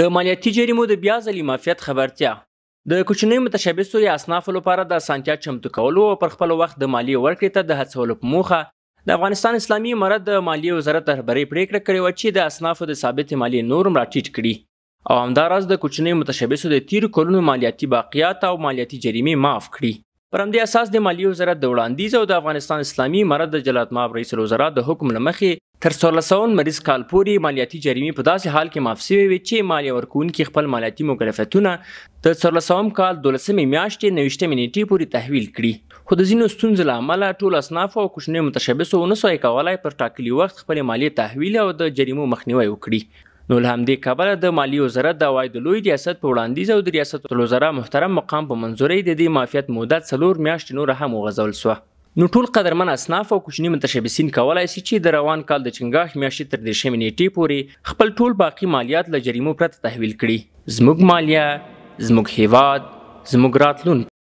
د مالیاتي جریمو د بیا ځلې مافیت خبرتیا د کوچنیو متشبثو یا اصنافو لپاره د اسانتیا چمتو کولو او پر خپل وخت د مالیې ورکړې ته د هڅولو په موخه د افغانستان اسلامي امارت د مالیې وزارت رهبرۍ پریکړه کړې و چې د اصنافو د ثابت مالیې نورم راټیټ کړي او همداراز د کوچنیو متشبثو د تیر کلونو مالیاتي باقیات او مالیاتي جریمې معاف کړي پر همدې اساس د مالیې وزارت د وړاندیز او د افغانستان اسلامي امارت د جلات ماب رئیس الوزرا د حکم لمخې تر 1400 مریض کال پورې مالیاتي جریمه په داسې حال کې معاف شوی وي چې مالیه ورکوونکي خپل مالیاتي مکلفیتونه د 1400 کال 12 میاشتې 90 منټې پورې تحویل کړي خو د ځینو ستونزو له امله ټول اصناف او کوچنۍ متشبسو ونه سوای کولای پر ټاکلي وخت خپل مالیه تحویل او د جریمو مخنیوي وکړي نو له همدې کبله د مالی وزارت د عواید لوی ریاست په وړاندیز او د ریاست الوزرا محترم مقام په منځوري د دې معافیت مدت څلور میاشتې نور هم وغځول شوه نو ټول قدرمن اصناف او کوچني متشبسین کولای شي چې د روان کال د چنګاښ میاشتې تر 10 نیټې پورې خپل ټول باقی مالیات له جریمو پرته تحویل کړي زموږ مالیه زموږ هیواد زموږ راتلون